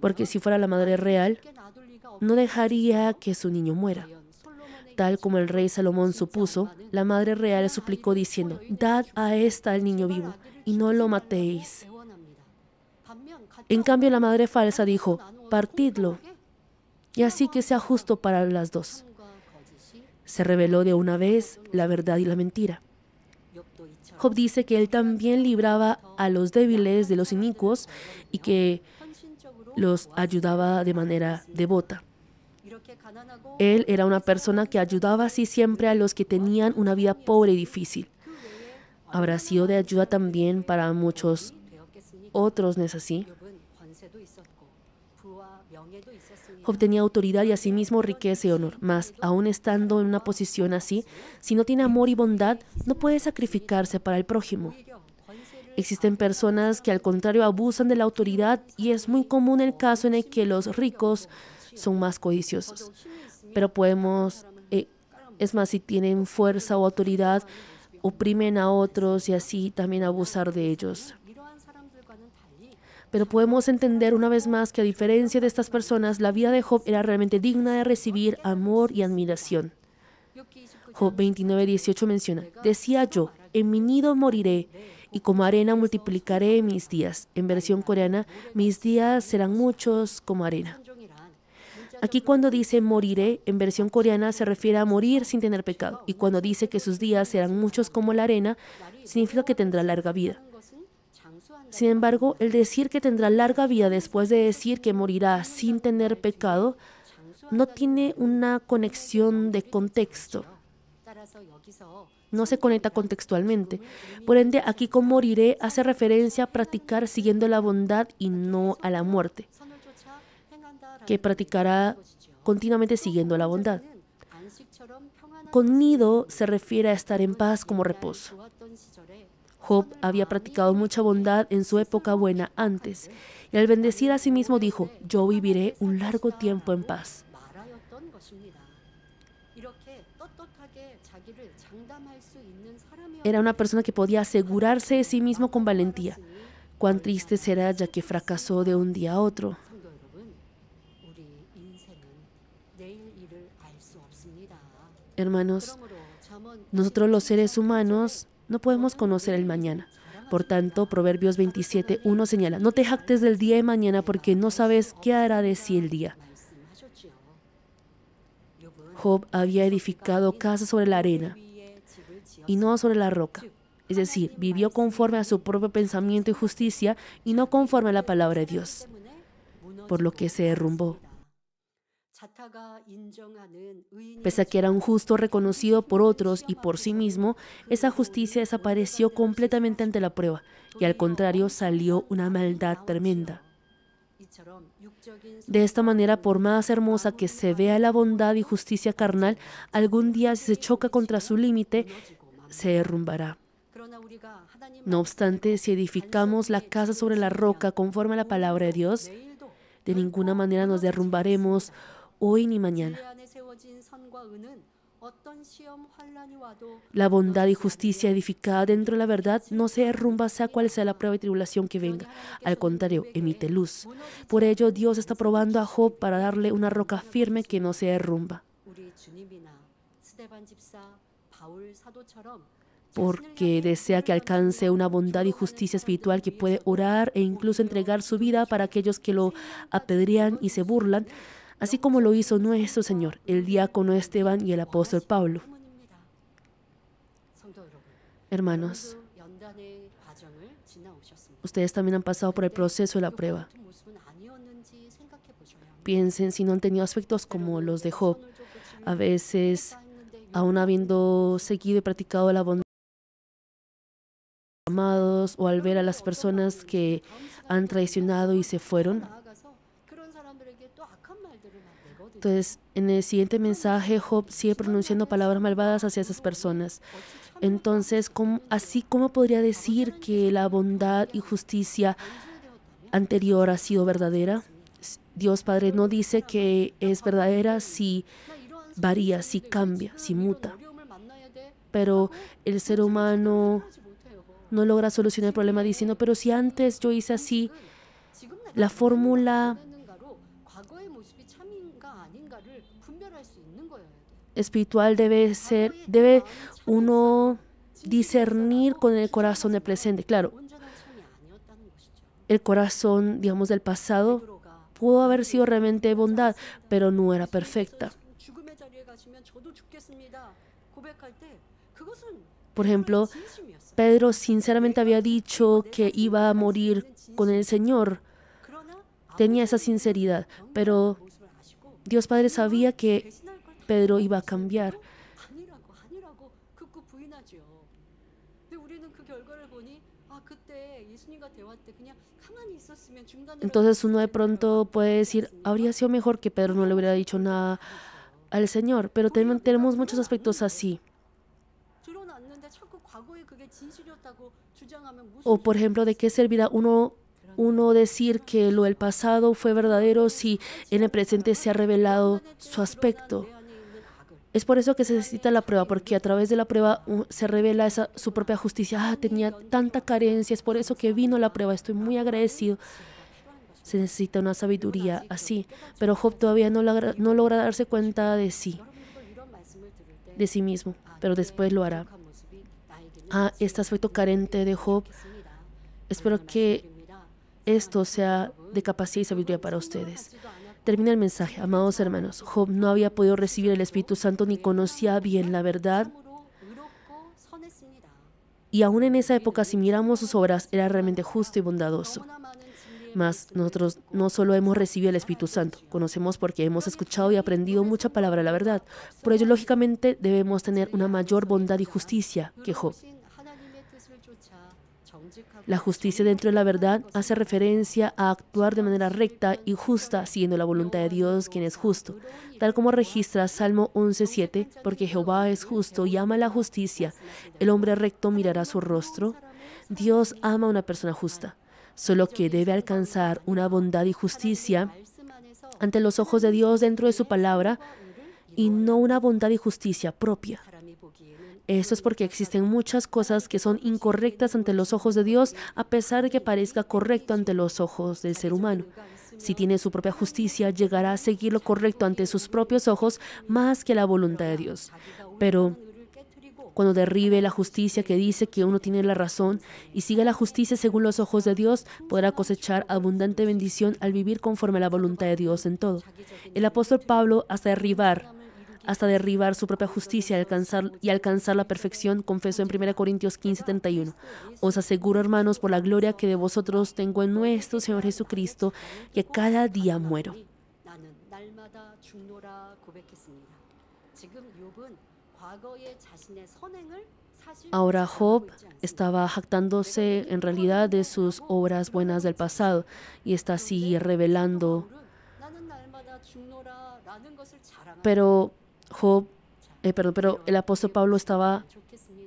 Porque si fuera la madre real, no dejaría que su niño muera tal como el rey Salomón supuso, la madre real le suplicó diciendo, Dad a esta al niño vivo, y no lo matéis. En cambio, la madre falsa dijo, Partidlo, y así que sea justo para las dos. Se reveló de una vez la verdad y la mentira. Job dice que él también libraba a los débiles de los inicuos y que los ayudaba de manera devota. Él era una persona que ayudaba así siempre a los que tenían una vida pobre y difícil. Habrá sido de ayuda también para muchos otros, ¿no es así? Obtenía autoridad y asimismo riqueza y honor, mas aún estando en una posición así, si no tiene amor y bondad, no puede sacrificarse para el prójimo. Existen personas que al contrario abusan de la autoridad y es muy común el caso en el que los ricos son más codiciosos. Pero podemos, eh, es más, si tienen fuerza o autoridad, oprimen a otros y así también abusar de ellos. Pero podemos entender una vez más que a diferencia de estas personas, la vida de Job era realmente digna de recibir amor y admiración. Job 29, 18 menciona, decía yo, en mi nido moriré y como arena multiplicaré mis días. En versión coreana, mis días serán muchos como arena. Aquí cuando dice moriré, en versión coreana se refiere a morir sin tener pecado, y cuando dice que sus días serán muchos como la arena, significa que tendrá larga vida. Sin embargo, el decir que tendrá larga vida después de decir que morirá sin tener pecado no tiene una conexión de contexto. No se conecta contextualmente. Por ende, aquí con moriré hace referencia a practicar siguiendo la bondad y no a la muerte que practicará continuamente siguiendo la bondad. Con nido se refiere a estar en paz como reposo. Job había practicado mucha bondad en su época buena antes, y al bendecir a sí mismo dijo, yo viviré un largo tiempo en paz. Era una persona que podía asegurarse de sí mismo con valentía. Cuán triste será ya que fracasó de un día a otro. Hermanos, nosotros los seres humanos no podemos conocer el mañana. Por tanto, Proverbios 27, 1 señala, no te jactes del día de mañana porque no sabes qué hará de sí el día. Job había edificado casa sobre la arena y no sobre la roca. Es decir, vivió conforme a su propio pensamiento y justicia y no conforme a la palabra de Dios, por lo que se derrumbó. Pese a que era un justo reconocido por otros y por sí mismo, esa justicia desapareció completamente ante la prueba y al contrario salió una maldad tremenda. De esta manera, por más hermosa que se vea la bondad y justicia carnal, algún día si se choca contra su límite, se derrumbará. No obstante, si edificamos la casa sobre la roca conforme a la palabra de Dios, de ninguna manera nos derrumbaremos hoy ni mañana. La bondad y justicia edificada dentro de la verdad no se derrumba sea cual sea la prueba y tribulación que venga. Al contrario, emite luz. Por ello, Dios está probando a Job para darle una roca firme que no se derrumba. Porque desea que alcance una bondad y justicia espiritual que puede orar e incluso entregar su vida para aquellos que lo apedrean y se burlan, así como lo hizo nuestro Señor, el diácono Esteban y el apóstol Pablo. Hermanos, ustedes también han pasado por el proceso de la prueba. Piensen si no han tenido aspectos como los de Job. A veces, aún habiendo seguido y practicado la bondad, amados o al ver a las personas que han traicionado y se fueron, entonces, en el siguiente mensaje, Job sigue pronunciando palabras malvadas hacia esas personas. Entonces, ¿cómo, así como podría decir que la bondad y justicia anterior ha sido verdadera, Dios Padre no dice que es verdadera si varía, si cambia, si muta. Pero el ser humano no logra solucionar el problema diciendo, pero si antes yo hice así, la fórmula espiritual debe ser, debe uno discernir con el corazón del presente. Claro, el corazón, digamos, del pasado pudo haber sido realmente bondad, pero no era perfecta. Por ejemplo, Pedro sinceramente había dicho que iba a morir con el Señor. Tenía esa sinceridad, pero Dios Padre sabía que Pedro iba a cambiar. Entonces uno de pronto puede decir, habría sido mejor que Pedro no le hubiera dicho nada al Señor, pero tenemos muchos aspectos así. O por ejemplo, ¿de qué servirá uno, uno decir que lo del pasado fue verdadero si en el presente se ha revelado su aspecto? Es por eso que se necesita la prueba, porque a través de la prueba se revela esa, su propia justicia. Ah, tenía tanta carencia, es por eso que vino la prueba, estoy muy agradecido. Se necesita una sabiduría así, pero Job todavía no, logra, no logra darse cuenta de sí, de sí mismo, pero después lo hará. Ah, este aspecto carente de Job, espero que esto sea de capacidad y sabiduría para ustedes. Termina el mensaje, amados hermanos. Job no había podido recibir el Espíritu Santo ni conocía bien la verdad. Y aún en esa época, si miramos sus obras, era realmente justo y bondadoso. Mas nosotros no solo hemos recibido el Espíritu Santo, conocemos porque hemos escuchado y aprendido mucha palabra la verdad. Por ello, lógicamente, debemos tener una mayor bondad y justicia que Job. La justicia dentro de la verdad hace referencia a actuar de manera recta y justa, siguiendo la voluntad de Dios, quien es justo, tal como registra Salmo 11.7, porque Jehová es justo y ama la justicia, el hombre recto mirará su rostro. Dios ama a una persona justa, solo que debe alcanzar una bondad y justicia ante los ojos de Dios dentro de su palabra, y no una bondad y justicia propia. Eso es porque existen muchas cosas que son incorrectas ante los ojos de Dios, a pesar de que parezca correcto ante los ojos del ser humano. Si tiene su propia justicia, llegará a seguir lo correcto ante sus propios ojos más que la voluntad de Dios. Pero cuando derribe la justicia que dice que uno tiene la razón y siga la justicia según los ojos de Dios, podrá cosechar abundante bendición al vivir conforme a la voluntad de Dios en todo. El apóstol Pablo, hasta derribar hasta derribar su propia justicia y alcanzar, y alcanzar la perfección, confesó en 1 Corintios 15, 31. Os aseguro, hermanos, por la gloria que de vosotros tengo en nuestro Señor Jesucristo, que cada día muero. Ahora Job estaba jactándose en realidad de sus obras buenas del pasado y está así revelando. Pero Job, eh, perdón, pero el apóstol Pablo estaba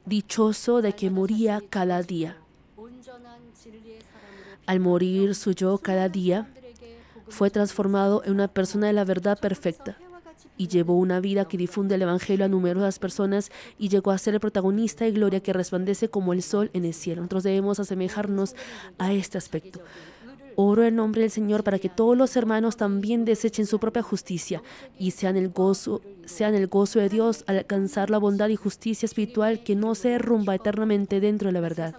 dichoso de que moría cada día. Al morir su yo cada día, fue transformado en una persona de la verdad perfecta y llevó una vida que difunde el Evangelio a numerosas personas y llegó a ser el protagonista de gloria que resplandece como el sol en el cielo. Nosotros debemos asemejarnos a este aspecto. Oro en nombre del Señor para que todos los hermanos también desechen su propia justicia y sean el gozo, sean el gozo de Dios al alcanzar la bondad y justicia espiritual que no se derrumba eternamente dentro de la verdad.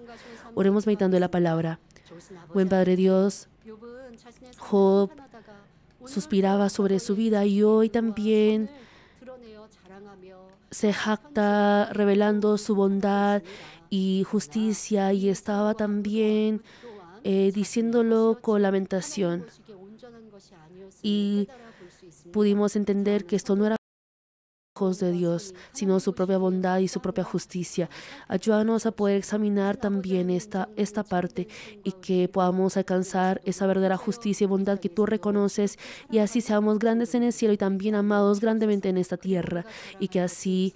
Oremos meditando la palabra. Buen Padre Dios, Job suspiraba sobre su vida y hoy también se jacta revelando su bondad y justicia y estaba también eh, diciéndolo con lamentación. Y pudimos entender que esto no era de Dios, sino su propia bondad y su propia justicia. Ayúdanos a poder examinar también esta, esta parte y que podamos alcanzar esa verdadera justicia y bondad que tú reconoces y así seamos grandes en el cielo y también amados grandemente en esta tierra y que así...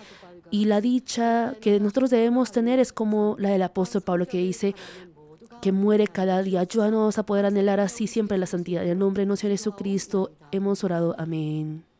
Y la dicha que nosotros debemos tener es como la del apóstol Pablo que dice, que muere cada día. Ayúdanos a poder anhelar así siempre la santidad. del nombre de nuestro Jesucristo hemos orado. Amén.